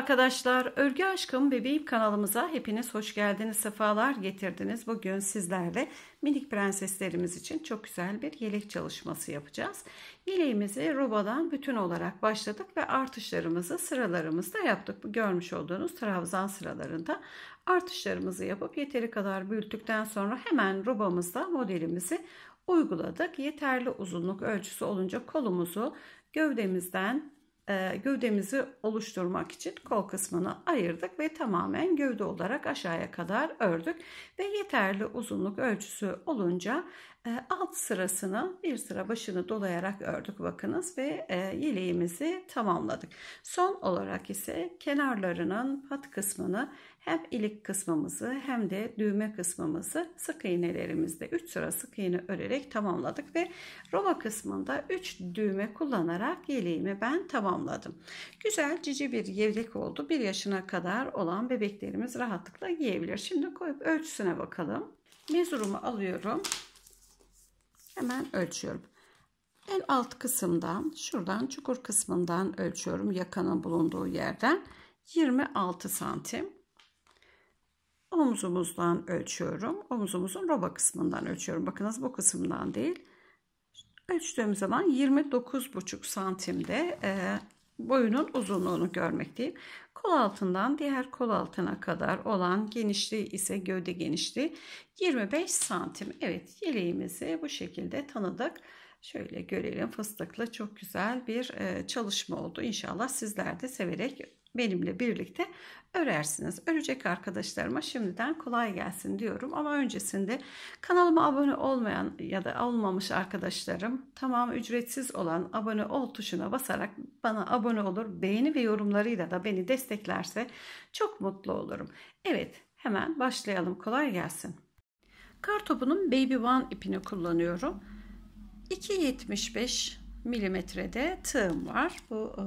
arkadaşlar, Örgü Aşkım Bebeğim kanalımıza hepiniz hoş geldiniz, sefalar getirdiniz. Bugün sizlerle minik prenseslerimiz için çok güzel bir yelek çalışması yapacağız. Yeleğimizi robadan bütün olarak başladık ve artışlarımızı sıralarımızda yaptık. görmüş olduğunuz trabzan sıralarında artışlarımızı yapıp yeteri kadar büyüttükten sonra hemen robamızda modelimizi uyguladık. Yeterli uzunluk ölçüsü olunca kolumuzu gövdemizden e, gövdemizi oluşturmak için kol kısmını ayırdık ve tamamen gövde olarak aşağıya kadar ördük ve yeterli uzunluk ölçüsü olunca e, alt sırasını bir sıra başını dolayarak ördük bakınız ve e, yeleğimizi tamamladık. Son olarak ise kenarlarının pat kısmını hem ilik kısmımızı hem de düğme kısmımızı sık iğnelerimizde 3 sıra sık iğne örerek tamamladık ve rola kısmında 3 düğme kullanarak yeleğimi ben tamamladım. Güzel cici bir yelek oldu. 1 yaşına kadar olan bebeklerimiz rahatlıkla giyebilir. Şimdi koyup ölçüsüne bakalım. Mezurumu alıyorum. Hemen ölçüyorum. El alt kısımdan şuradan çukur kısmından ölçüyorum yakanın bulunduğu yerden 26 santim omzumuzdan ölçüyorum. Omzumuzun roba kısmından ölçüyorum. Bakınız bu kısımdan değil. Ölçtüğüm zaman 29,5 santimde e, boyunun uzunluğunu görmekteyim. Kol altından diğer kol altına kadar olan genişliği ise gövde genişliği 25 santim. Evet yeleğimizi bu şekilde tanıdık. Şöyle görelim fıstıklı çok güzel bir e, çalışma oldu. İnşallah sizler de severek benimle birlikte örersiniz. Örecek arkadaşlarıma şimdiden kolay gelsin diyorum ama öncesinde kanalıma abone olmayan ya da olmamış arkadaşlarım tamam ücretsiz olan abone ol tuşuna basarak bana abone olur. Beğeni ve yorumlarıyla da beni desteklerse çok mutlu olurum. Evet hemen başlayalım. Kolay gelsin. Kartopunun Baby One ipini kullanıyorum. 2.75 milimetrede tığım var bu e,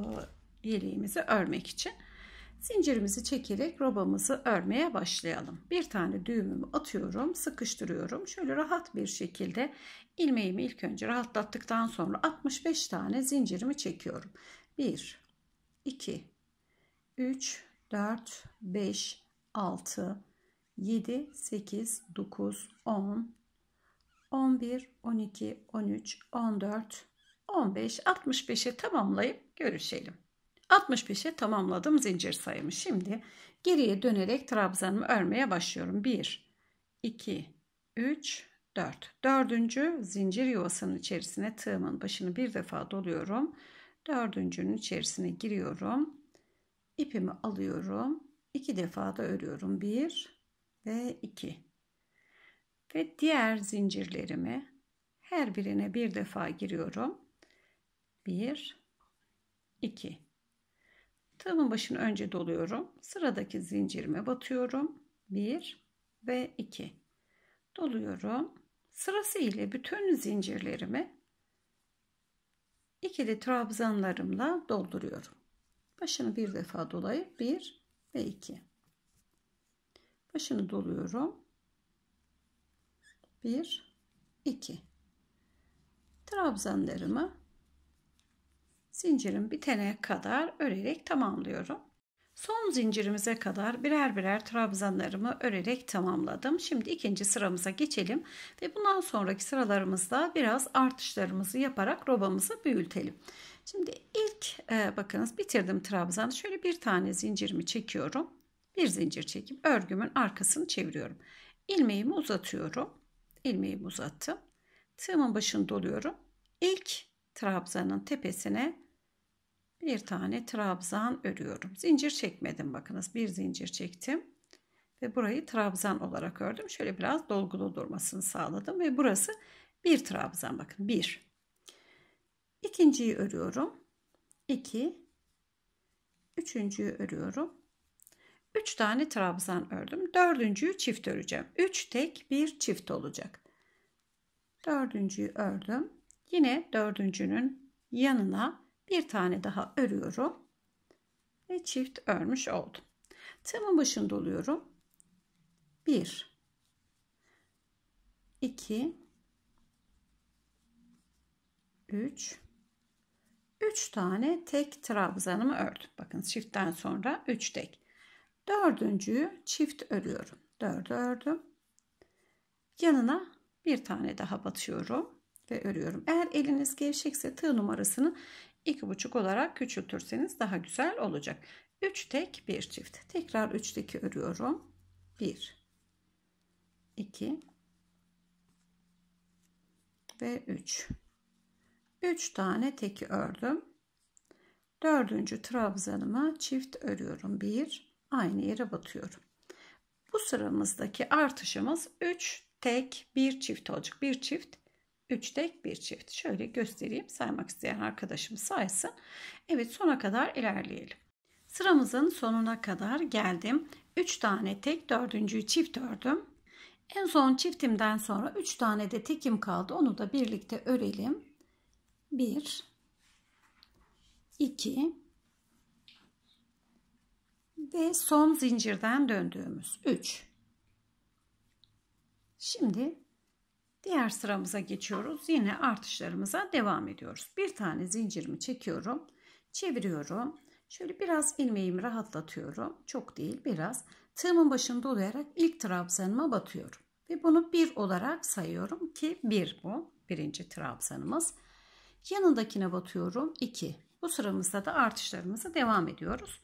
yeleğimizi örmek için. Zincirimizi çekerek robamızı örmeye başlayalım. Bir tane düğümümü atıyorum, sıkıştırıyorum. Şöyle rahat bir şekilde ilmeğimi ilk önce rahatlattıktan sonra 65 tane zincirimi çekiyorum. 1 2 3 4 5 6 7 8 9 10 11 12 13 14 15 65'e tamamlayıp görüşelim. 65'e tamamladım zincir sayımı. Şimdi geriye dönerek trabzanımı örmeye başlıyorum. 1, 2, 3, 4. Dördüncü zincir yuvasının içerisine tığımın başını bir defa doluyorum. Dördüncünün içerisine giriyorum. İpimi alıyorum. 2 defa da örüyorum. 1 ve 2. Ve diğer zincirlerimi her birine bir defa giriyorum. 1 2 Tığımın başını önce doluyorum. Sıradaki zincirime batıyorum. 1 ve 2. Doluyorum. Sırası ile bütün zincirlerimi ikili trabzanlarımla dolduruyorum. Başını bir defa dolayıp 1 ve 2. Başını doluyorum. 1 2. Trabzanlarımı zincirim bitene kadar örerek tamamlıyorum. Son zincirimize kadar birer birer trabzanlarımı örerek tamamladım. Şimdi ikinci sıramıza geçelim ve bundan sonraki sıralarımızda biraz artışlarımızı yaparak robamızı büyütelim. Şimdi ilk e, bakınız bitirdim trabzanı. Şöyle bir tane zincirimi çekiyorum. Bir zincir çekip örgümün arkasını çeviriyorum. İlmeğimi uzatıyorum. İlmeğimi uzattım. Tığımın başını doluyorum. İlk trabzanın tepesine bir tane trabzan örüyorum. Zincir çekmedim bakınız. Bir zincir çektim. Ve burayı trabzan olarak ördüm. Şöyle biraz dolgulu durmasını sağladım. Ve burası bir trabzan bakın. Bir. İkinciyi örüyorum. İki. Üçüncüyü örüyorum. Üç tane trabzan ördüm. Dördüncüyü çift öreceğim. Üç tek bir çift olacak. Dördüncüyü ördüm. Yine dördüncünün yanına bir tane daha örüyorum ve çift örmüş oldum tığımın başında oluyorum 1 2 3 3 tane tek trabzanımı ördüm bakın çiftten sonra 3 tek dördüncüyü çift örüyorum 4 ördüm yanına bir tane daha batıyorum ve örüyorum. Eğer eliniz gevşekse tığ numarasını 2,5 olarak küçültürseniz daha güzel olacak. 3 tek 1 çift. Tekrar 3 teki örüyorum. 1 2 ve 3. 3 tane teki ördüm. Dördüncü trabzanıma çift örüyorum. 1 aynı yere batıyorum. Bu sıramızdaki artışımız 3 tek 1 çift olacak. 1 çift 3 tek bir çift. Şöyle göstereyim saymak isteyen arkadaşım saysın. Evet sona kadar ilerleyelim. Sıramızın sonuna kadar geldim. 3 tane tek dördüncüyü çift ördüm. En son çiftimden sonra 3 tane de tekim kaldı. Onu da birlikte örelim. 1 2 ve son zincirden döndüğümüz 3. Şimdi Diğer sıramıza geçiyoruz. Yine artışlarımıza devam ediyoruz. Bir tane zincirimi çekiyorum. Çeviriyorum. Şöyle biraz ilmeğimi rahatlatıyorum. Çok değil biraz. Tığımın başını dolayarak ilk trabzanıma batıyorum. Ve bunu bir olarak sayıyorum ki bir bu. Birinci trabzanımız. Yanındakine batıyorum. iki. Bu sıramızda da artışlarımıza devam ediyoruz.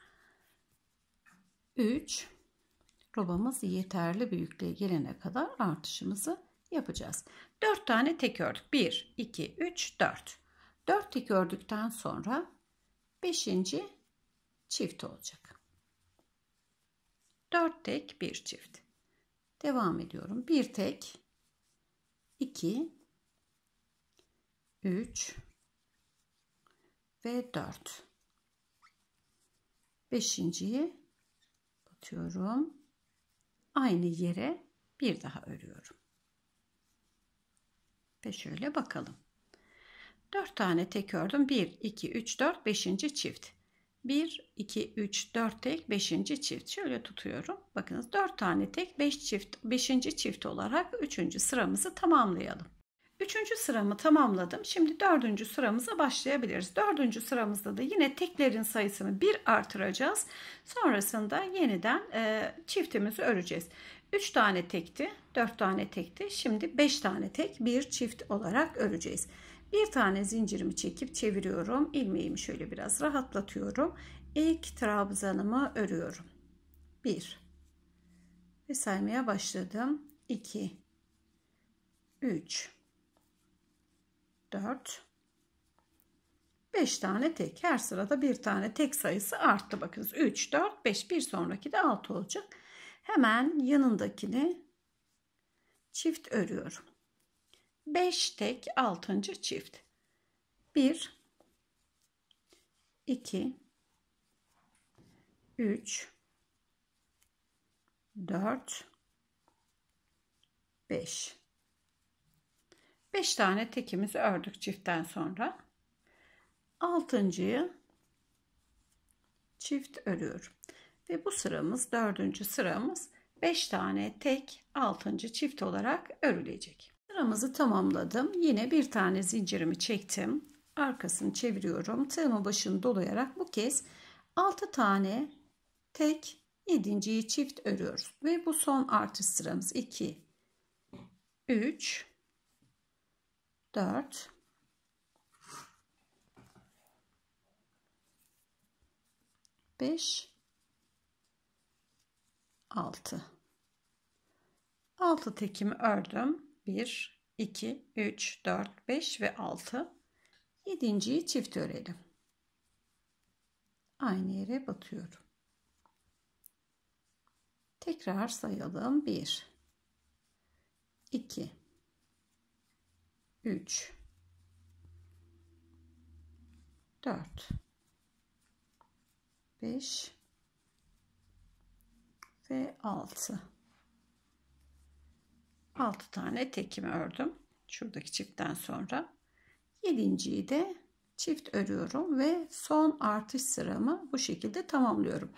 Üç. Robamız yeterli büyüklüğe gelene kadar artışımızı yapacağız. 4 tane tek ördük. 1, 2, 3, 4. 4 tek ördükten sonra 5. çift olacak. 4 tek, 1 çift. Devam ediyorum. 1 tek, 2, 3 ve 4. 5.yi batıyorum. Aynı yere bir daha örüyorum. Ve şöyle bakalım. 4 tane tek ördüm. 1, 2, 3, 4, 5. çift. 1, 2, 3, 4 tek, 5. çift. Şöyle tutuyorum. Bakınız 4 tane tek, 5 çift, 5. çift olarak 3. sıramızı tamamlayalım. 3. sıramı tamamladım. Şimdi 4. sıramıza başlayabiliriz. 4. sıramızda da yine teklerin sayısını 1 artıracağız. Sonrasında yeniden e, çiftimizi öreceğiz. 3 tane tekti, 4 tane tekti. Şimdi 5 tane tek bir çift olarak öreceğiz. Bir tane zincirimi çekip çeviriyorum. İlmeğimi şöyle biraz rahatlatıyorum. İlk trabzanımı örüyorum. 1 ve saymaya başladım. 2 3 4 5 tane tek. Her sırada bir tane tek sayısı arttı. Bakınız 3 4 5 bir sonraki de 6 olacak. Hemen yanındakini çift örüyorum. 5 tek 6. çift. 1 2 3 4 5 5 tane tekimizi ördük çiftten sonra. 6.yı çift örüyorum. Ve bu sıramız dördüncü sıramız 5 tane tek altıncı çift olarak örülecek. Sıramızı tamamladım. Yine bir tane zincirimi çektim. Arkasını çeviriyorum. Tığımı başını dolayarak bu kez 6 tane tek 7.yi çift örüyoruz. Ve bu son artış sıramız 2, 3, 4, 5, 6. 6 tekimi ördüm. 1, 2, 3, 4, 5 ve 6. 7.yi çift örelim. Aynı yere batıyorum. Tekrar sayalım. 1, 2, 3, 4, 5, ve 6 6 tane tekimi ördüm şuradaki çiftten sonra yedinciyi de çift örüyorum ve son artış sıramı bu şekilde tamamlıyorum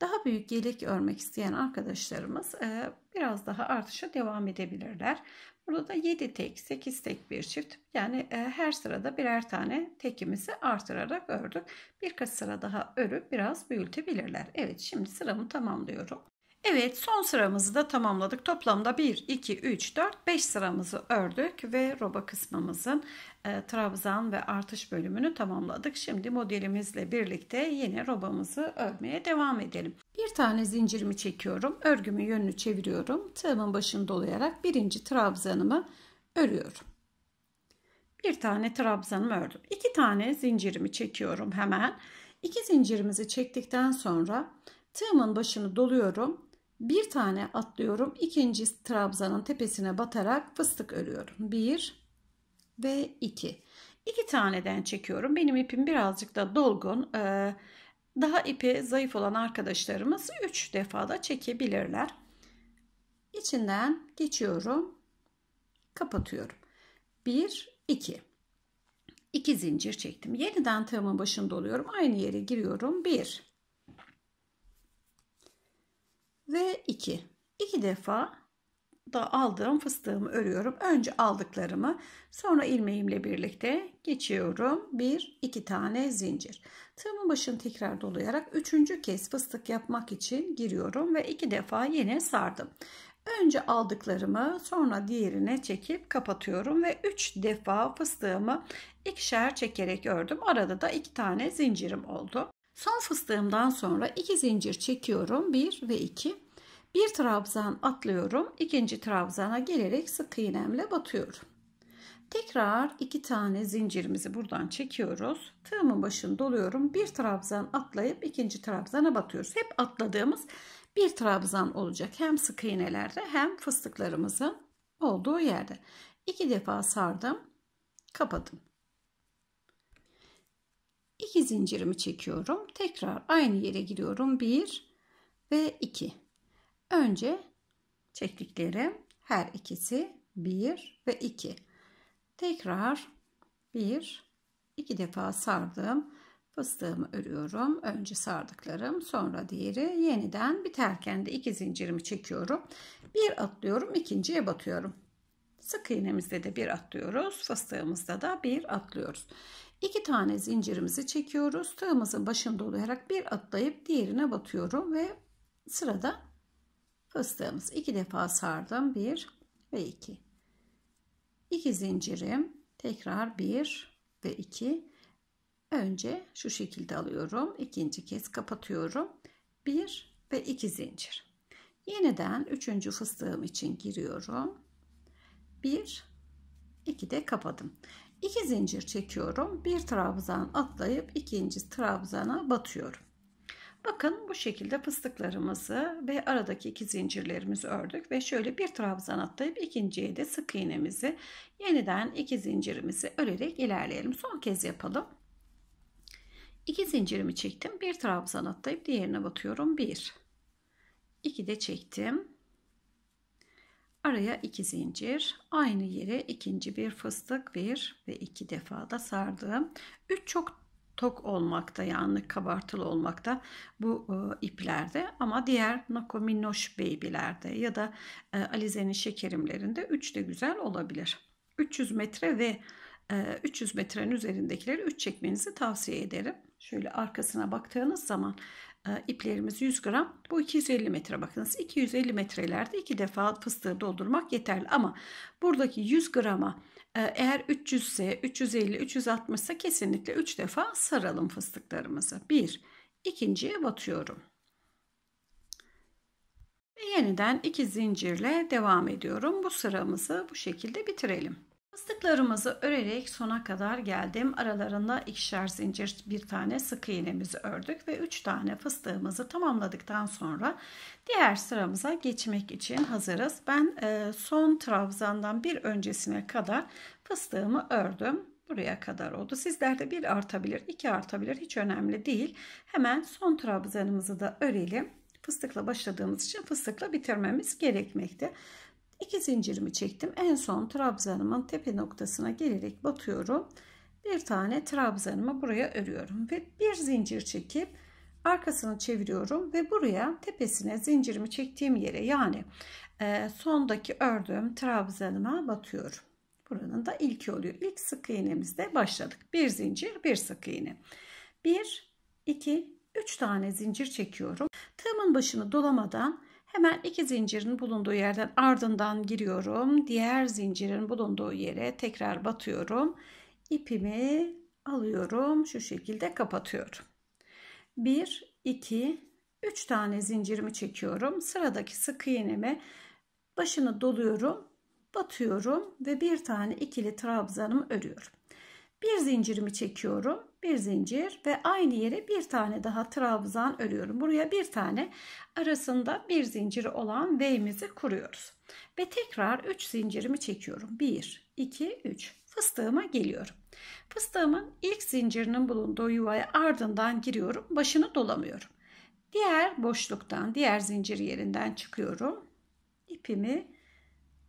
daha büyük yelek örmek isteyen arkadaşlarımız e, biraz daha artışa devam edebilirler burada da 7 tek 8 tek bir çift yani e, her sırada birer tane tekimizi artırarak ördük birkaç sıra daha örüp biraz büyütebilirler Evet şimdi sıramı tamamlıyorum Evet son sıramızı da tamamladık. Toplamda 1, 2, 3, 4, 5 sıramızı ördük ve roba kısmımızın e, trabzan ve artış bölümünü tamamladık. Şimdi modelimizle birlikte yine robamızı örmeye devam edelim. Bir tane zincirimi çekiyorum. Örgümün yönünü çeviriyorum. Tığımın başını dolayarak birinci trabzanımı örüyorum. Bir tane trabzanımı ördüm. İki tane zincirimi çekiyorum hemen. İki zincirimizi çektikten sonra tığımın başını doluyorum bir tane atlıyorum. ikinci trabzanın tepesine batarak fıstık örüyorum. Bir ve 2. 2 taneden çekiyorum. Benim ipim birazcık da dolgun. Ee, daha ipi zayıf olan arkadaşlarımız 3 defada çekebilirler. İçinden geçiyorum. Kapatıyorum. Bir, iki. İki zincir çektim. Yeniden tığımın başında oluyorum. Aynı yere giriyorum. 1 ve 2. 2 defa da aldığım fıstığımı örüyorum. Önce aldıklarımı sonra ilmeğimle birlikte geçiyorum. 1 2 tane zincir. Tığımın başını tekrar dolayarak 3. kez fıstık yapmak için giriyorum ve 2 defa yine sardım. Önce aldıklarımı sonra diğerine çekip kapatıyorum ve 3 defa fıstığımı ikişer çekerek ördüm. Arada da 2 tane zincirim oldu. Son fıstığımdan sonra iki zincir çekiyorum. 1 ve 2. Bir trabzan atlıyorum. ikinci trabzana gelerek sık iğnemle batıyorum. Tekrar iki tane zincirimizi buradan çekiyoruz. Tığımın başını doluyorum. Bir trabzan atlayıp ikinci trabzana batıyoruz. Hep atladığımız bir trabzan olacak. Hem sık iğnelerde hem fıstıklarımızın olduğu yerde. İki defa sardım. Kapadım. 2 zincirimi çekiyorum. Tekrar aynı yere giriyorum. 1 ve 2. Önce çektiklerim her ikisi 1 ve 2. Tekrar 1 2 defa sardım. Fıstığımı örüyorum. Önce sardıklarım, sonra diğeri. Yeniden biterken de 2 zincirimi çekiyorum. Bir atlıyorum, ikinciye batıyorum. Sık iğnemizde de bir atlıyoruz. Fıstığımızda da bir atlıyoruz. İki tane zincirimizi çekiyoruz. Tığımızın başında olayarak bir atlayıp diğerine batıyorum ve sırada fıstığımız. iki defa sardım. Bir ve iki. İki zincirim. Tekrar bir ve iki. Önce şu şekilde alıyorum. ikinci kez kapatıyorum. Bir ve iki zincir. Yeniden üçüncü fıstığım için giriyorum. Bir, iki de kapadım. 2 zincir çekiyorum. Bir trabzan atlayıp ikinci trabzana batıyorum. Bakın bu şekilde fıstıklarımızı ve aradaki iki zincirlerimizi ördük ve şöyle bir trabzan atlayıp ikinciye de sık iğnemizi yeniden iki zincirimizi örerek ilerleyelim. Son kez yapalım. 2 zincirimi çektim. Bir trabzan atlayıp diğerine batıyorum. 1 2 de çektim. Araya iki zincir, aynı yere ikinci bir fıstık bir ve iki defa da sardım. Üç çok tok olmakta yani kabartılı olmakta bu e, iplerde ama diğer Nakominoş Minnoş Baby'lerde ya da e, Alize'nin şekerimlerinde 3 de güzel olabilir. 300 metre ve 300 metrenin üzerindekileri 3 çekmenizi tavsiye ederim. Şöyle arkasına baktığınız zaman iplerimiz 100 gram. Bu 250 metre bakınız. 250 metrelerde iki defa fıstığı doldurmak yeterli. Ama buradaki 100 grama eğer 300 ise 350, 360 ise kesinlikle 3 defa saralım fıstıklarımızı. Bir, ikinciye batıyorum. Ve yeniden iki zincirle devam ediyorum. Bu sıramızı bu şekilde bitirelim. Fıstıklarımızı örerek sona kadar geldim. Aralarında ikişer zincir bir tane sık iğnemizi ördük ve üç tane fıstığımızı tamamladıktan sonra diğer sıramıza geçmek için hazırız. Ben e, son trabzandan bir öncesine kadar fıstığımı ördüm. Buraya kadar oldu. Sizlerde bir artabilir, iki artabilir hiç önemli değil. Hemen son trabzanımızı da örelim. Fıstıkla başladığımız için fıstıkla bitirmemiz gerekmekte. İki zincirimi çektim. En son trabzanımın tepe noktasına gelerek batıyorum. Bir tane trabzanımı buraya örüyorum ve bir zincir çekip arkasını çeviriyorum ve buraya tepesine zincirimi çektiğim yere yani e, sondaki ördüğüm trabzanıma batıyorum. Buranın da ilki oluyor. İlk sık iğnemizde başladık. Bir zincir, bir sık iğne. Bir, iki, üç tane zincir çekiyorum. Tığımın başını dolamadan Hemen iki zincirin bulunduğu yerden ardından giriyorum. Diğer zincirin bulunduğu yere tekrar batıyorum. İpimi alıyorum. Şu şekilde kapatıyorum. 1, 2, 3 tane zincirimi çekiyorum. Sıradaki sık iğnemi başını doluyorum. Batıyorum ve bir tane ikili trabzanımı örüyorum. Bir zincirimi çekiyorum bir zincir ve aynı yere bir tane daha trabzan örüyorum. Buraya bir tane arasında bir zincir olan V'mizi kuruyoruz. Ve tekrar 3 zincirimi çekiyorum. 1, 2, 3 fıstığıma geliyorum. Fıstığımın ilk zincirinin bulunduğu yuvaya ardından giriyorum. Başını dolamıyorum. Diğer boşluktan, diğer zincir yerinden çıkıyorum. İpimi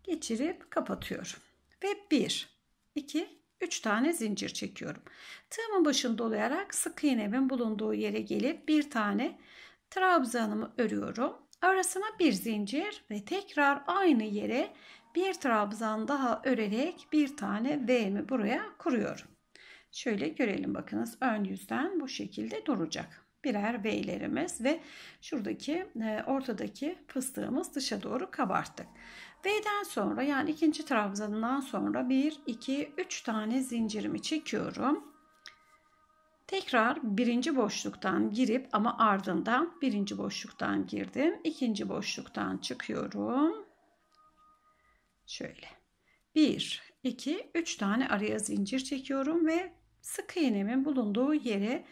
geçirip kapatıyorum. Ve 1, 2, 3 tane zincir çekiyorum. Tığımın başını dolayarak sık iğnemin bulunduğu yere gelip bir tane trabzanımı örüyorum. Arasına bir zincir ve tekrar aynı yere bir trabzan daha örerek bir tane V'mi buraya kuruyorum. Şöyle görelim bakınız ön yüzden bu şekilde duracak birer V'lerimiz ve şuradaki e, ortadaki fıstığımız dışa doğru kabarttık. V'den sonra yani ikinci trabzanından sonra 1, 2, 3 tane zincirimi çekiyorum. Tekrar birinci boşluktan girip ama ardından birinci boşluktan girdim. ikinci boşluktan çıkıyorum. Şöyle 1, 2, 3 tane araya zincir çekiyorum ve sık iğnemin bulunduğu yere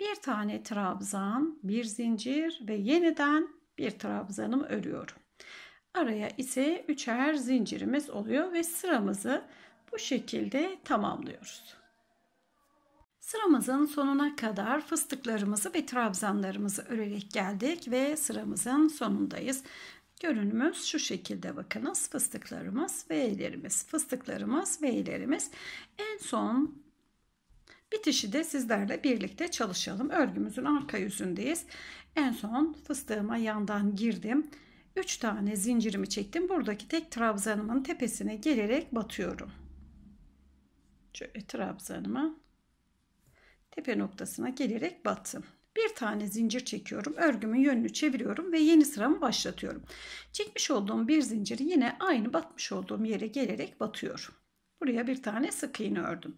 bir tane trabzan, bir zincir ve yeniden bir trabzanımı örüyorum. Araya ise üçer zincirimiz oluyor ve sıramızı bu şekilde tamamlıyoruz. Sıramızın sonuna kadar fıstıklarımızı ve trabzanlarımızı örerek geldik ve sıramızın sonundayız. Görünümüz şu şekilde bakınız fıstıklarımız ve ilerimiz, fıstıklarımız ve ilerimiz. en son Bitişi de sizlerle birlikte çalışalım. Örgümüzün arka yüzündeyiz. En son fıstığıma yandan girdim. 3 tane zincirimi çektim. Buradaki tek trabzanımın tepesine gelerek batıyorum. Şöyle trabzanıma tepe noktasına gelerek battım. Bir tane zincir çekiyorum. Örgümün yönünü çeviriyorum ve yeni sıramı başlatıyorum. Çekmiş olduğum bir zinciri yine aynı batmış olduğum yere gelerek batıyorum. Buraya bir tane sık iğne ördüm.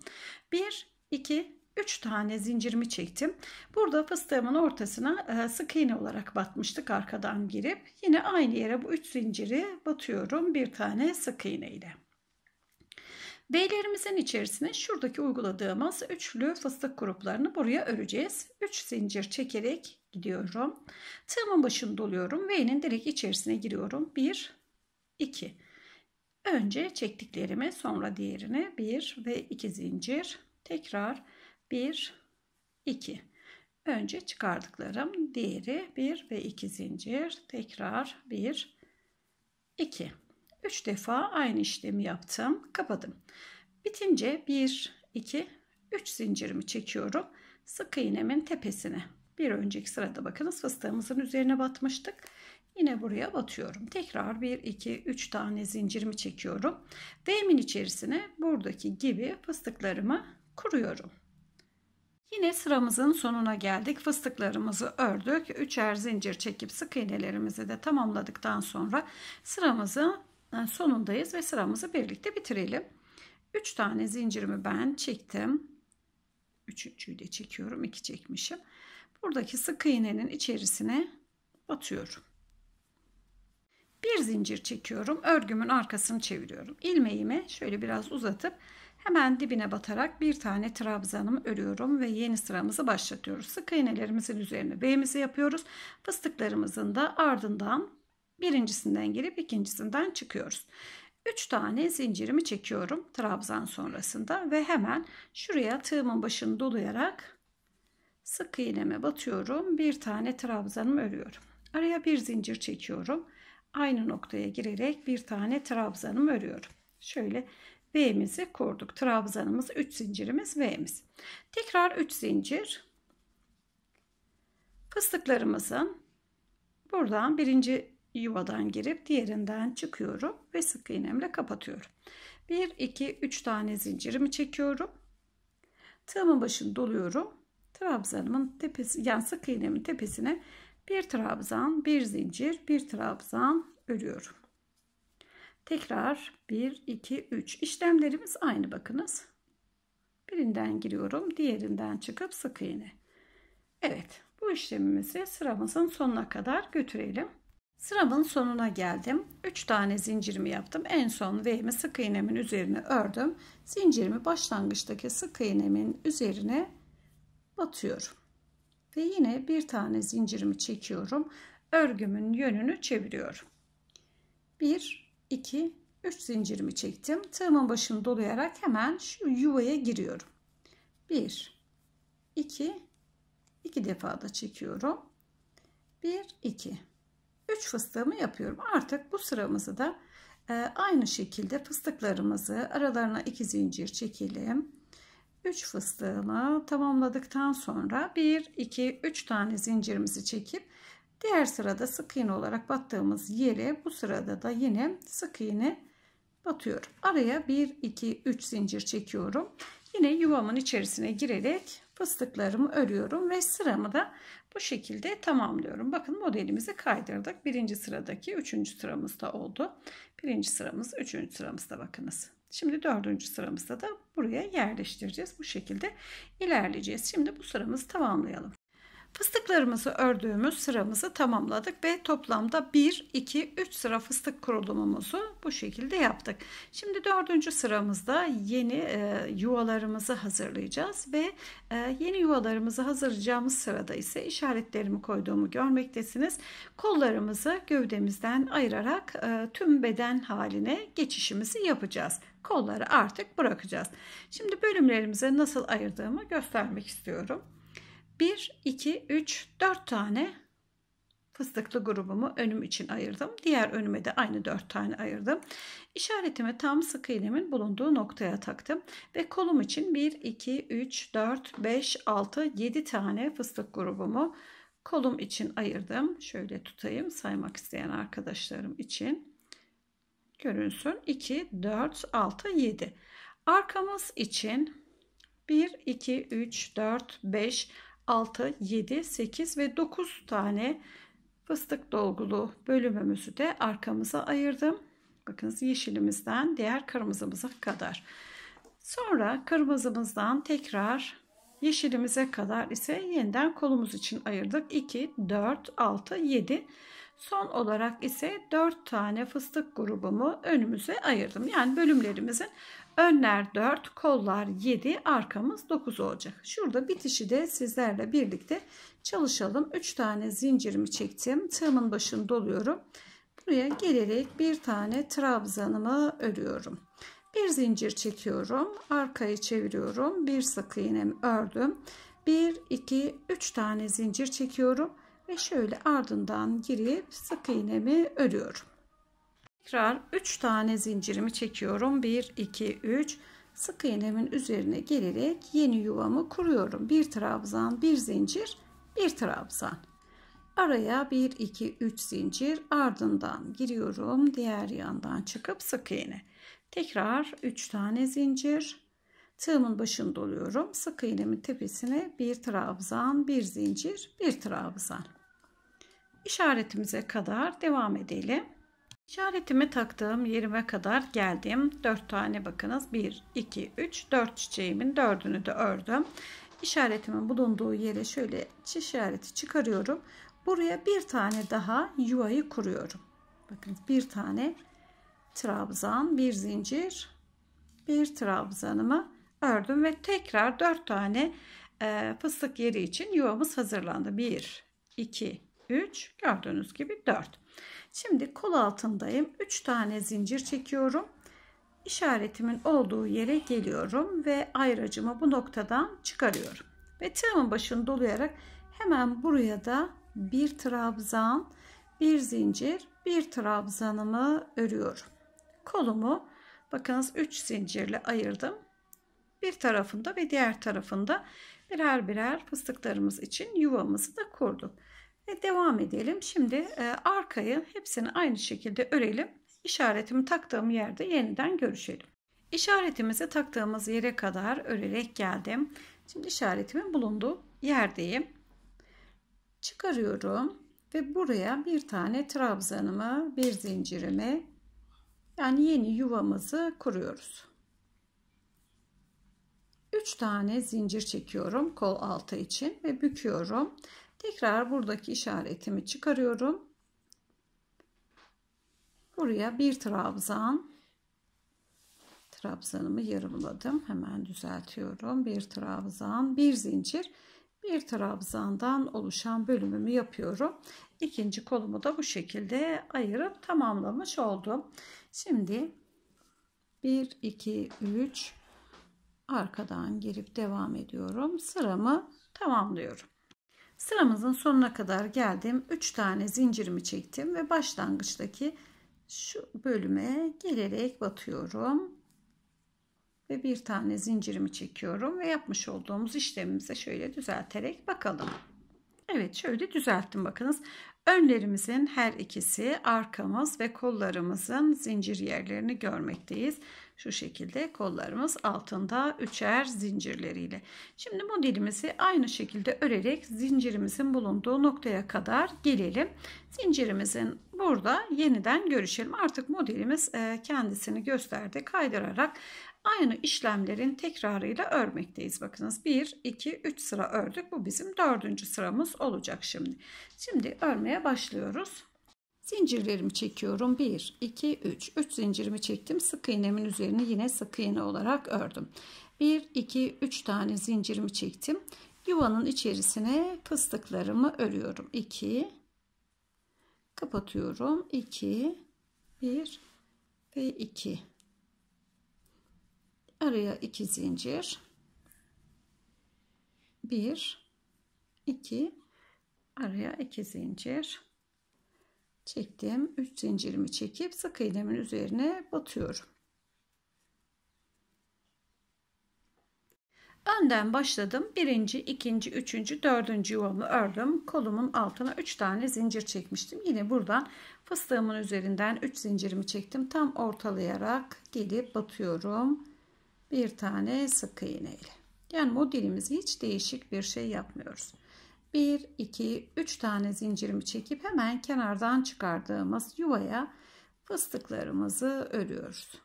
1 2, 3 tane zincirimi çektim. Burada fıstığımın ortasına e, sık iğne olarak batmıştık arkadan girip. Yine aynı yere bu 3 zinciri batıyorum bir tane sık iğne ile. B'lerimizin içerisine şuradaki uyguladığımız üçlü fıstık gruplarını buraya öreceğiz. 3 zincir çekerek gidiyorum. Tığımın başını doluyorum. V'nin direkt içerisine giriyorum. 1, 2. Önce çektiklerimi sonra diğerini 1 ve 2 zincir Tekrar 1, 2. Önce çıkardıklarım diğeri 1 ve 2 zincir. Tekrar 1, 2. 3 defa aynı işlemi yaptım. Kapadım. Bitince 1, 2, 3 zincirimi çekiyorum. Sık iğnemin tepesine. Bir önceki sırada bakınız fıstığımızın üzerine batmıştık. Yine buraya batıyorum. Tekrar 1, 2, 3 tane zincirimi çekiyorum. Ve içerisine buradaki gibi fıstıklarımı kuruyorum. Yine sıramızın sonuna geldik. Fıstıklarımızı ördük. Üçer zincir çekip sık iğnelerimizi de tamamladıktan sonra sıramızın e, sonundayız ve sıramızı birlikte bitirelim. 3 tane zincirimi ben çektim. Üçüncüyü de çekiyorum. 2 çekmişim. Buradaki sık iğnenin içerisine batıyorum. Bir zincir çekiyorum. Örgümün arkasını çeviriyorum. İlmeğimi şöyle biraz uzatıp Hemen dibine batarak bir tane trabzanımı örüyorum ve yeni sıramızı başlatıyoruz. Sık iğnelerimizin üzerine B'mizi yapıyoruz. Fıstıklarımızın da ardından birincisinden girip ikincisinden çıkıyoruz. 3 tane zincirimi çekiyorum trabzan sonrasında ve hemen şuraya tığımın başını dolayarak sık iğneme batıyorum. Bir tane trabzanımı örüyorum. Araya bir zincir çekiyorum. Aynı noktaya girerek bir tane trabzanımı örüyorum. Şöyle V'mizi kurduk. Trabzanımız 3 zincirimiz V'miz. Tekrar 3 zincir. Fıstıklarımızın buradan birinci yuvadan girip diğerinden çıkıyorum ve sık iğnemle kapatıyorum. 1 2 3 tane zincirimi çekiyorum. Tığımın başını doluyorum. Trabzanımın tepesi yani sık iğnemin tepesine bir trabzan, bir zincir, bir trabzan örüyorum. Tekrar 1, 2, 3. işlemlerimiz aynı bakınız. Birinden giriyorum. Diğerinden çıkıp sık iğne. Evet. Bu işlemimizi sıramızın sonuna kadar götürelim. Sıramın sonuna geldim. 3 tane zincirimi yaptım. En son V'mi sık iğnemin üzerine ördüm. Zincirimi başlangıçtaki sık iğnemin üzerine batıyorum. Ve yine bir tane zincirimi çekiyorum. Örgümün yönünü çeviriyorum. 1 2, 3 zincirimi çektim. Tığımın başını dolayarak hemen şu yuvaya giriyorum. 1, 2, 2 defa da çekiyorum. 1, 2, 3 fıstığımı yapıyorum. Artık bu sıramızı da e, aynı şekilde fıstıklarımızı aralarına 2 zincir çekelim. 3 fıstığımı tamamladıktan sonra 1, 2, 3 tane zincirimizi çekip Diğer sırada sık iğne olarak battığımız yere bu sırada da yine sık iğne batıyorum. Araya 1, 2, 3 zincir çekiyorum. Yine yuvamın içerisine girerek fıstıklarımı örüyorum ve sıramı da bu şekilde tamamlıyorum. Bakın modelimizi kaydırdık. Birinci sıradaki üçüncü sıramız da oldu. Birinci sıramız, üçüncü sıramız da bakınız. Şimdi dördüncü sıramızda da buraya yerleştireceğiz. Bu şekilde ilerleyeceğiz. Şimdi bu sıramızı tamamlayalım. Fıstıklarımızı ördüğümüz sıramızı tamamladık ve toplamda 1, 2, 3 sıra fıstık kurulumumuzu bu şekilde yaptık. Şimdi dördüncü sıramızda yeni e, yuvalarımızı hazırlayacağız ve e, yeni yuvalarımızı hazırlayacağımız sırada ise işaretlerimi koyduğumu görmektesiniz. Kollarımızı gövdemizden ayırarak e, tüm beden haline geçişimizi yapacağız. Kolları artık bırakacağız. Şimdi bölümlerimize nasıl ayırdığımı göstermek istiyorum. 1, 2, 3, 4 tane fıstıklı grubumu önüm için ayırdım. Diğer önüme de aynı 4 tane ayırdım. İşaretimi tam sık iğnemin bulunduğu noktaya taktım. Ve kolum için 1, 2, 3, 4, 5, 6, 7 tane fıstık grubumu kolum için ayırdım. Şöyle tutayım saymak isteyen arkadaşlarım için. Görünsün 2, 4, 6, 7. Arkamız için 1, 2, 3, 4, 5, 6, 7, 8 ve 9 tane fıstık dolgulu bölümümüzü de arkamıza ayırdım. Bakınız yeşilimizden diğer kırmızımıza kadar. Sonra kırmızımızdan tekrar yeşilimize kadar ise yeniden kolumuz için ayırdık. 2, 4, 6, 7. Son olarak ise 4 tane fıstık grubumu önümüze ayırdım. Yani bölümlerimizin Önler 4, kollar 7, arkamız 9 olacak. Şurada bitişi de sizlerle birlikte çalışalım. 3 tane zincirimi çektim. Tığımın başını doluyorum. Buraya gelerek bir tane trabzanımı örüyorum. Bir zincir çekiyorum. Arkayı çeviriyorum. Bir sık iğnemi ördüm. 1, 2, 3 tane zincir çekiyorum. Ve şöyle ardından girip sık iğnemi örüyorum. Tekrar 3 tane zincirimi çekiyorum. 1, 2, 3. Sık iğnemin üzerine gelerek yeni yuvamı kuruyorum. Bir trabzan, bir zincir, bir trabzan. Araya 1, 2, 3 zincir ardından giriyorum. Diğer yandan çıkıp sık iğne. Tekrar 3 tane zincir. Tığımın başını doluyorum. Sık iğnemin tepesine bir trabzan, bir zincir, bir trabzan. İşaretimize kadar devam edelim. İşaretimi taktığım yerime kadar geldim. 4 tane bakınız. 1, 2, 3, 4 çiçeğimin 4'ünü de ördüm. İşaretimin bulunduğu yere şöyle işareti çıkarıyorum. Buraya bir tane daha yuvayı kuruyorum. Bakın bir tane trabzan, bir zincir, bir trabzanımı ördüm ve tekrar 4 tane e, fıstık yeri için yuvamız hazırlandı. 1, 2, 3 gördüğünüz gibi 4. Şimdi kol altındayım. 3 tane zincir çekiyorum. İşaretimin olduğu yere geliyorum ve ayracımı bu noktadan çıkarıyorum. Ve tığımın başını dolayarak hemen buraya da bir trabzan, bir zincir, bir trabzanımı örüyorum. Kolumu bakınız 3 zincirle ayırdım. Bir tarafında ve diğer tarafında birer birer fıstıklarımız için yuvamızı da kurdum. E, devam edelim. Şimdi e, arkayı hepsini aynı şekilde örelim. İşaretimi taktığım yerde yeniden görüşelim. İşaretimizi taktığımız yere kadar örerek geldim. Şimdi işaretimin bulunduğu yerdeyim. Çıkarıyorum ve buraya bir tane trabzanımı, bir zincirimi yani yeni yuvamızı kuruyoruz. 3 tane zincir çekiyorum kol altı için ve büküyorum. Tekrar buradaki işaretimi çıkarıyorum. Buraya bir trabzan trabzanımı yarımladım. Hemen düzeltiyorum. Bir trabzan, bir zincir, bir trabzandan oluşan bölümümü yapıyorum. İkinci kolumu da bu şekilde ayırıp tamamlamış oldum. Şimdi 1 2 3 arkadan girip devam ediyorum. Sıramı tamamlıyorum. Sıramızın sonuna kadar geldim. 3 tane zincirimi çektim ve başlangıçtaki şu bölüme gelerek batıyorum. Ve bir tane zincirimi çekiyorum ve yapmış olduğumuz işlemimize şöyle düzelterek bakalım. Evet şöyle düzelttim bakınız. Önlerimizin her ikisi arkamız ve kollarımızın zincir yerlerini görmekteyiz. Şu şekilde kollarımız altında üçer zincirleriyle. Şimdi modelimizi aynı şekilde örerek zincirimizin bulunduğu noktaya kadar gelelim. Zincirimizin burada yeniden görüşelim. Artık modelimiz e, kendisini gösterdi. Kaydırarak aynı işlemlerin tekrarıyla örmekteyiz. Bakınız 1, 2, 3 sıra ördük. Bu bizim dördüncü sıramız olacak şimdi. Şimdi örmeye başlıyoruz. Zincirlerimi çekiyorum. 1, 2, 3. 3 zincirimi çektim. Sık iğnemin üzerine yine sık iğne olarak ördüm. 1, 2, 3 tane zincirimi çektim. Yuvanın içerisine fıstıklarımı örüyorum. 2, kapatıyorum. 2, 1 ve 2. Araya 2 zincir. 1, 2, araya 2 zincir çektim 3 zincirimi çekip sık iğnemin üzerine batıyorum önden başladım birinci ikinci üçüncü dördüncü yuvamı ördüm kolumun altına 3 tane zincir çekmiştim yine buradan fıstığımın üzerinden 3 zincirimi çektim tam ortalayarak gelip batıyorum bir tane sık iğne ile yani modelimizi hiç değişik bir şey yapmıyoruz 1, 2, 3 tane zincirimi çekip hemen kenardan çıkardığımız yuvaya fıstıklarımızı örüyoruz.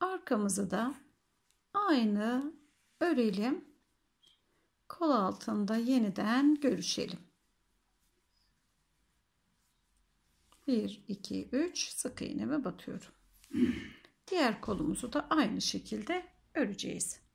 Arkamızı da aynı örelim. Kol altında yeniden görüşelim. 1, 2, 3 sık iğneme batıyorum. Diğer kolumuzu da aynı şekilde öreceğiz.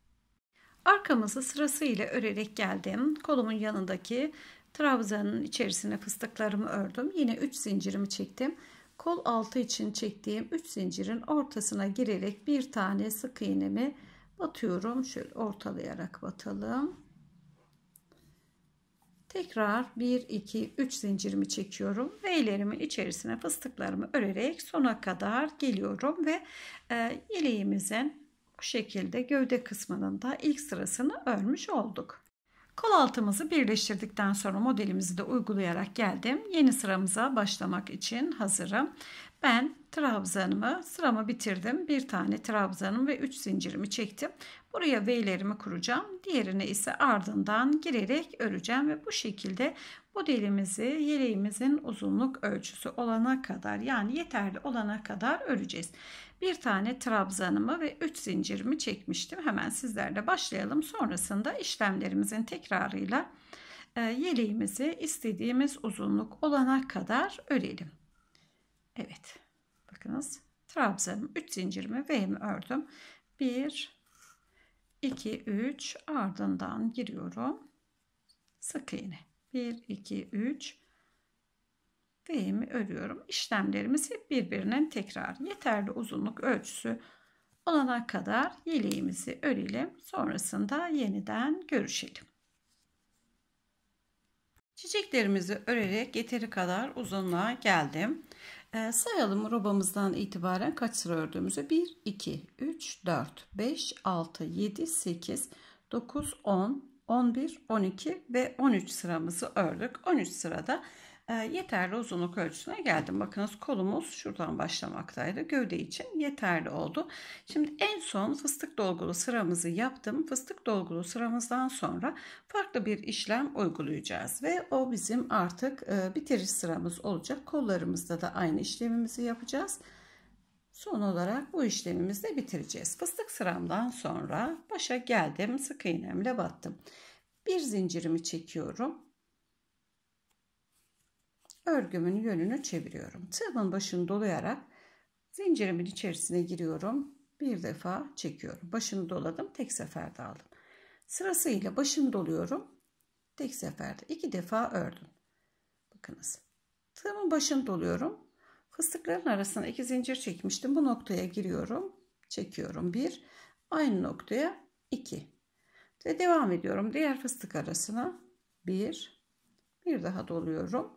Arkamızı sırasıyla örerek geldim. Kolumun yanındaki trabzanın içerisine fıstıklarımı ördüm. Yine 3 zincirimi çektim. Kol altı için çektiğim 3 zincirin ortasına girerek bir tane sık iğnemi batıyorum. Şöyle ortalayarak batalım. Tekrar 1, 2, 3 zincirimi çekiyorum. Ve ilerimin içerisine fıstıklarımı örerek sona kadar geliyorum. Ve e, yeleğimizin bu şekilde gövde kısmının da ilk sırasını örmüş olduk. Kol altımızı birleştirdikten sonra modelimizi de uygulayarak geldim. Yeni sıramıza başlamak için hazırım. Ben trabzanımı, sıramı bitirdim. Bir tane trabzanım ve 3 zincirimi çektim. Buraya V'lerimi kuracağım. Diğerine ise ardından girerek öreceğim ve bu şekilde bu Modelimizi yeleğimizin uzunluk ölçüsü olana kadar yani yeterli olana kadar öreceğiz. Bir tane trabzanımı ve 3 zincirimi çekmiştim. Hemen sizlerle başlayalım. Sonrasında işlemlerimizin tekrarıyla e, yeleğimizi istediğimiz uzunluk olana kadar örelim. Evet. Bakınız. Trabzanım 3 zincirimi V'mi ördüm. 1 2 3 ardından giriyorum. Sık iğne. 1, 2, 3 ve örüyorum. İşlemlerimiz hep birbirinin tekrar. Yeterli uzunluk ölçüsü olana kadar yeleğimizi örelim. Sonrasında yeniden görüşelim. Çiçeklerimizi örerek yeteri kadar uzunluğa geldim. E, sayalım robamızdan itibaren kaç sıra ördüğümüzü. 1, 2, 3, 4, 5, 6, 7, 8, 9, 10, 11, 12 ve 13 sıramızı ördük. 13 sırada e, yeterli uzunluk ölçüsüne geldim. Bakınız kolumuz şuradan başlamaktaydı. Gövde için yeterli oldu. Şimdi en son fıstık dolgulu sıramızı yaptım. Fıstık dolgulu sıramızdan sonra farklı bir işlem uygulayacağız. Ve o bizim artık e, bitiriş sıramız olacak. Kollarımızda da aynı işlemimizi yapacağız. Son olarak bu işlemimizi de bitireceğiz. Fıstık sıramdan sonra başa geldim. Sık iğnemle battım. Bir zincirimi çekiyorum. Örgümün yönünü çeviriyorum. Tığımın başını dolayarak zincirimin içerisine giriyorum. Bir defa çekiyorum. Başını doladım. Tek seferde aldım. Sırasıyla başını doluyorum. Tek seferde iki defa ördüm. Bakınız. Tığımın başını doluyorum. Fıstıkların arasına iki zincir çekmiştim. Bu noktaya giriyorum. Çekiyorum. Bir. Aynı noktaya iki. Ve devam ediyorum. Diğer fıstık arasına bir. Bir daha doluyorum.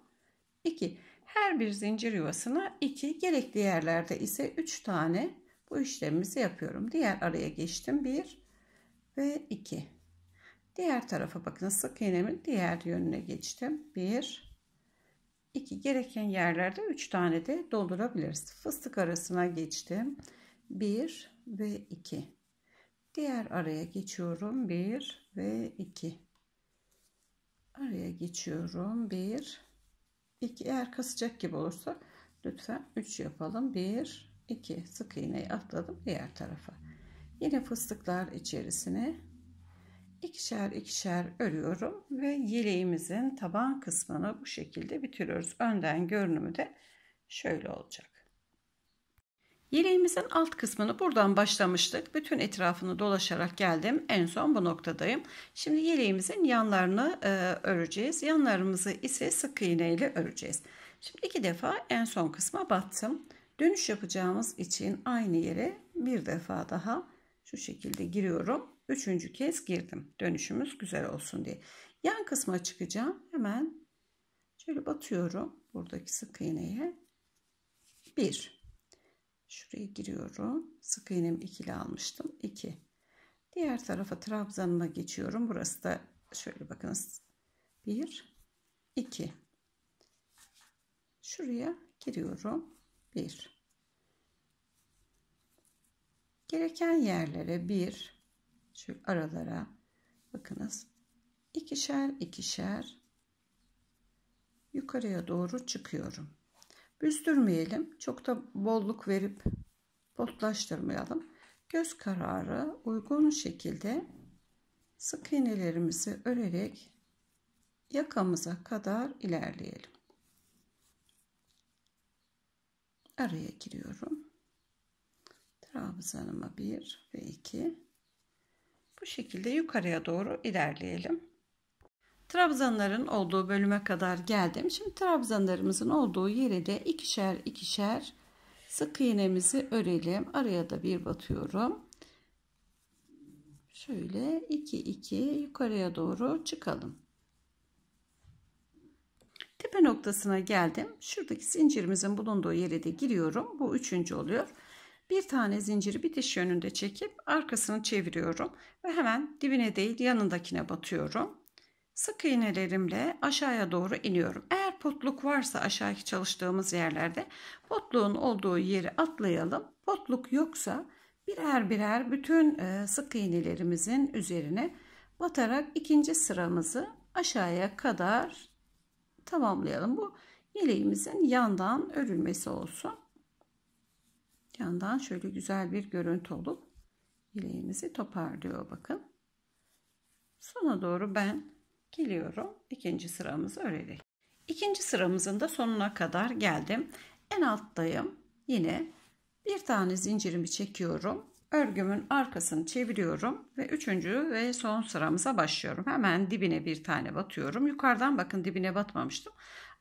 iki. Her bir zincir yuvasına iki. Gerekli yerlerde ise üç tane bu işlemimizi yapıyorum. Diğer araya geçtim. Bir ve iki. Diğer tarafa bakın. Sık iğnemin diğer yönüne geçtim. Bir 2 gereken yerlerde 3 tane de doldurabiliriz. Fıstık arasına geçtim. 1 ve 2. Diğer araya geçiyorum. 1 ve 2. Araya geçiyorum. 1 2 eğer kasacak gibi olursa lütfen 3 yapalım. 1 2 sık iğneyi atladım diğer tarafa. Yine fıstıklar içerisine ikişer ikişer örüyorum ve yeleğimizin taban kısmını bu şekilde bitiriyoruz. Önden görünümü de şöyle olacak. Yeleğimizin alt kısmını buradan başlamıştık. Bütün etrafını dolaşarak geldim. En son bu noktadayım. Şimdi yeleğimizin yanlarını e, öreceğiz. Yanlarımızı ise sık iğne ile öreceğiz. Şimdi iki defa en son kısma battım. Dönüş yapacağımız için aynı yere bir defa daha şu şekilde giriyorum Üçüncü kez girdim. Dönüşümüz güzel olsun diye. Yan kısma çıkacağım. Hemen şöyle batıyorum. Buradaki sık iğneye. Bir. Şuraya giriyorum. Sık iğnemi ikili almıştım. İki. Diğer tarafa trabzanıma geçiyorum. Burası da şöyle bakınız. Bir. iki. Şuraya giriyorum. Bir. Gereken yerlere bir şu aralara bakınız ikişer ikişer yukarıya doğru çıkıyorum büzdürmeyelim çok da bolluk verip botlaştırmayalım göz kararı uygun şekilde sık iğnelerimizi örerek yakamıza kadar ilerleyelim araya giriyorum trabzanıma 1 ve 2 bu şekilde yukarıya doğru ilerleyelim. Trabzanların olduğu bölüme kadar geldim. Şimdi trabzanlarımızın olduğu yere de ikişer ikişer sık iğnemizi örelim. Araya da bir batıyorum. Şöyle 2 2 yukarıya doğru çıkalım. Tepe noktasına geldim. Şuradaki zincirimizin bulunduğu yere de giriyorum. Bu üçüncü oluyor. Bir tane zinciri bitiş yönünde çekip arkasını çeviriyorum ve hemen dibine değil yanındakine batıyorum. Sık iğnelerimle aşağıya doğru iniyorum. Eğer potluk varsa aşağıki çalıştığımız yerlerde potluğun olduğu yeri atlayalım. Potluk yoksa birer birer bütün e, sık iğnelerimizin üzerine batarak ikinci sıramızı aşağıya kadar tamamlayalım. Bu yeleğimizin yandan örülmesi olsun. Yandan şöyle güzel bir görüntü olup bileğimizi toparlıyor bakın. Sona doğru ben geliyorum. ikinci sıramızı örerek. İkinci sıramızın da sonuna kadar geldim. En alttayım. Yine bir tane zincirimi çekiyorum. Örgümün arkasını çeviriyorum ve üçüncü ve son sıramıza başlıyorum. Hemen dibine bir tane batıyorum. Yukarıdan bakın dibine batmamıştım.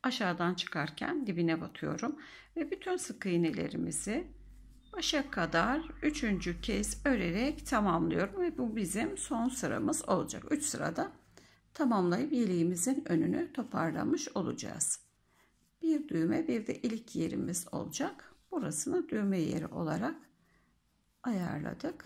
Aşağıdan çıkarken dibine batıyorum ve bütün sık iğnelerimizi başa kadar üçüncü kez örerek tamamlıyorum ve bu bizim son sıramız olacak. 3 sırada tamamlayıp yeleğimizin önünü toparlamış olacağız. Bir düğme bir de ilik yerimiz olacak. Burasını düğme yeri olarak ayarladık.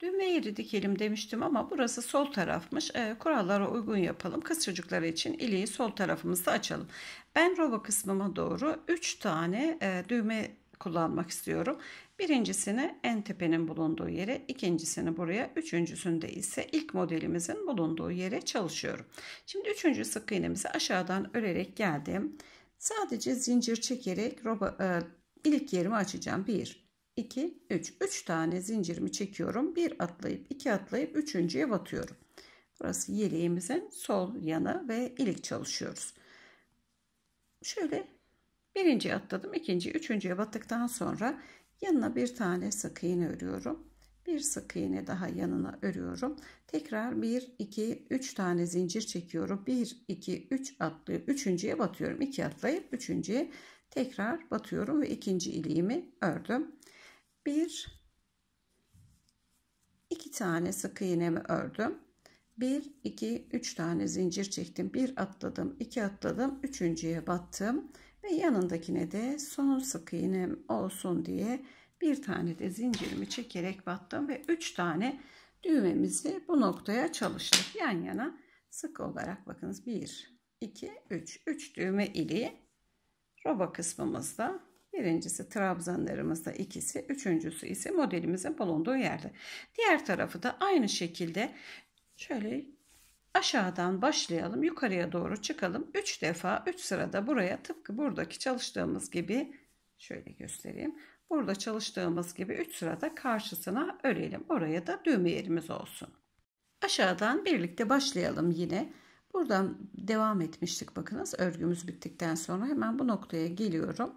Düğme yeri dikelim demiştim ama burası sol tarafmış. E, kurallara uygun yapalım. Kısırcıkları için iliği sol tarafımızda açalım. Ben roba kısmıma doğru 3 tane e, düğme kullanmak istiyorum. Birincisini en tepenin bulunduğu yere, ikincisini buraya, üçüncüsünde ise ilk modelimizin bulunduğu yere çalışıyorum. Şimdi üçüncü sık iğnemizi aşağıdan örerek geldim. Sadece zincir çekerek roba, e, ilk yerimi açacağım. 1, 2, 3. 3 tane zincirimi çekiyorum. 1 atlayıp 2 atlayıp 3.ye batıyorum. Burası yeleğimizin sol yanı ve ilik çalışıyoruz. Şöyle Birinciye atladım. ikinci, üçüncüye battıktan sonra yanına bir tane sık iğne örüyorum. Bir sık iğne daha yanına örüyorum. Tekrar 1, 2, 3 tane zincir çekiyorum. 1, 2, 3 atlıyorum. Üçüncüye batıyorum. 2 atlayıp üçüncüye tekrar batıyorum ve ikinci iliğimi ördüm. 1, 2 tane sık iğnemi ördüm. 1, 2, 3 tane zincir çektim. 1 atladım, 2 atladım, üçüncüye battım ve yanındakine de son sık iğnem olsun diye bir tane de zincirimi çekerek battım ve 3 tane düğmemizi bu noktaya çalıştık yan yana sık olarak bakınız 1 2 3 3 düğme ili roba kısmımızda birincisi trabzanlarımızda ikisi üçüncüsü ise modelimizin bulunduğu yerde diğer tarafı da aynı şekilde şöyle Aşağıdan başlayalım, yukarıya doğru çıkalım. 3 defa 3 sırada buraya tıpkı buradaki çalıştığımız gibi şöyle göstereyim. Burada çalıştığımız gibi 3 sırada karşısına örelim. Oraya da düğme yerimiz olsun. Aşağıdan birlikte başlayalım yine. Buradan devam etmiştik bakınız. Örgümüz bittikten sonra hemen bu noktaya geliyorum.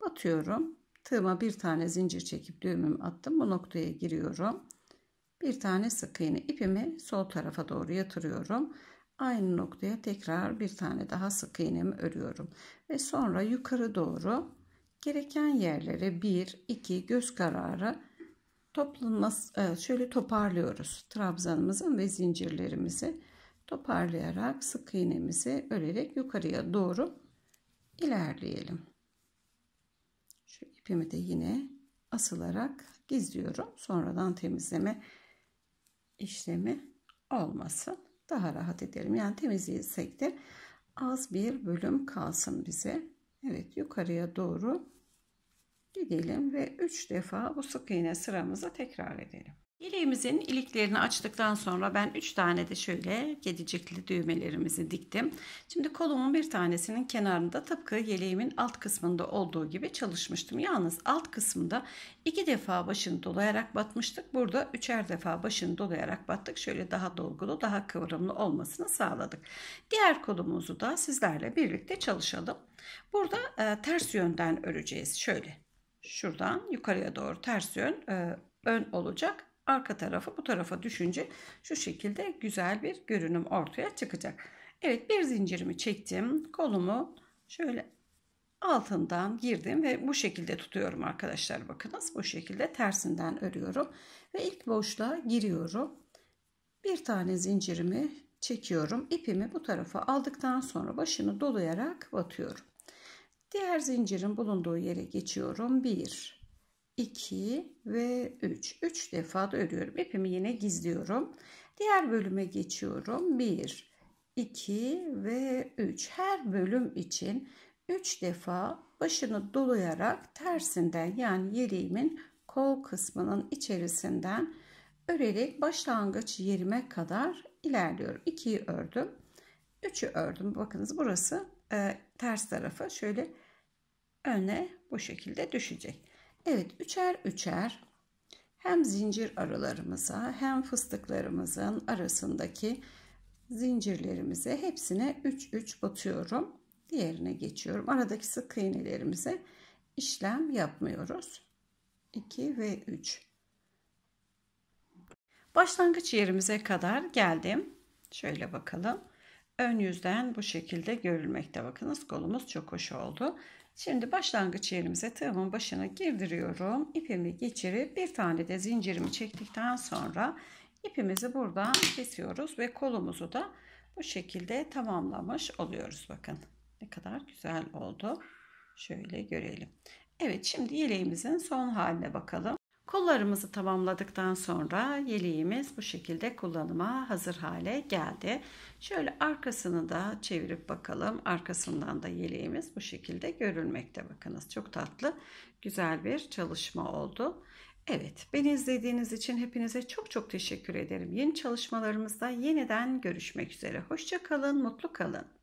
Batıyorum. Tığıma bir tane zincir çekip düğümümü attım. Bu noktaya giriyorum bir tane sık iğne ipimi sol tarafa doğru yatırıyorum aynı noktaya tekrar bir tane daha sık iğnemi örüyorum ve sonra yukarı doğru gereken yerlere bir iki göz kararı toplanması e, şöyle toparlıyoruz trabzanımızın ve zincirlerimizi toparlayarak sık iğnemizi örerek yukarıya doğru ilerleyelim şu ipimi de yine asılarak gizliyorum sonradan temizleme işlemi olmasın. Daha rahat edelim. Yani temizleyecek de az bir bölüm kalsın bize. Evet yukarıya doğru gidelim ve 3 defa bu sık iğne sıramızı tekrar edelim. Yeleğimizin iliklerini açtıktan sonra ben 3 tane de şöyle gedicikli düğmelerimizi diktim. Şimdi kolumun bir tanesinin kenarında tıpkı yeleğimin alt kısmında olduğu gibi çalışmıştım. Yalnız alt kısmında 2 defa başını dolayarak batmıştık. Burada 3'er defa başını dolayarak battık. Şöyle daha dolgulu daha kıvrımlı olmasını sağladık. Diğer kolumuzu da sizlerle birlikte çalışalım. Burada e, ters yönden öreceğiz. Şöyle şuradan yukarıya doğru ters yön e, ön olacak arka tarafı bu tarafa düşünce şu şekilde güzel bir görünüm ortaya çıkacak. Evet bir zincirimi çektim. Kolumu şöyle altından girdim ve bu şekilde tutuyorum arkadaşlar. Bakınız bu şekilde tersinden örüyorum ve ilk boşluğa giriyorum. Bir tane zincirimi çekiyorum. İpimi bu tarafa aldıktan sonra başını dolayarak batıyorum. Diğer zincirin bulunduğu yere geçiyorum. 1 2 ve 3. 3 defa da örüyorum. İpimi yine gizliyorum. Diğer bölüme geçiyorum. 1, 2 ve 3. Her bölüm için 3 defa başını dolayarak tersinden yani yeleğimin kol kısmının içerisinden örerek başlangıç yerime kadar ilerliyorum. 2'yi ördüm. 3'ü ördüm. Bakınız burası e, ters tarafı şöyle öne bu şekilde düşecek. Evet üçer üçer hem zincir aralarımıza hem fıstıklarımızın arasındaki zincirlerimize hepsine 3 3 batıyorum. Diğerine geçiyorum. Aradaki sık iğnelerimize işlem yapmıyoruz. 2 ve 3. Başlangıç yerimize kadar geldim. Şöyle bakalım. Ön yüzden bu şekilde görülmekte. Bakınız kolumuz çok hoş oldu. Şimdi başlangıç yerimize tığımın başına girdiriyorum. İpimi geçirip bir tane de zincirimi çektikten sonra ipimizi buradan kesiyoruz ve kolumuzu da bu şekilde tamamlamış oluyoruz. Bakın ne kadar güzel oldu. Şöyle görelim. Evet şimdi yeleğimizin son haline bakalım. Kollarımızı tamamladıktan sonra yeleğimiz bu şekilde kullanıma hazır hale geldi. Şöyle arkasını da çevirip bakalım. Arkasından da yeleğimiz bu şekilde görülmekte. Bakınız çok tatlı, güzel bir çalışma oldu. Evet, beni izlediğiniz için hepinize çok çok teşekkür ederim. Yeni çalışmalarımızda yeniden görüşmek üzere. Hoşça kalın, mutlu kalın.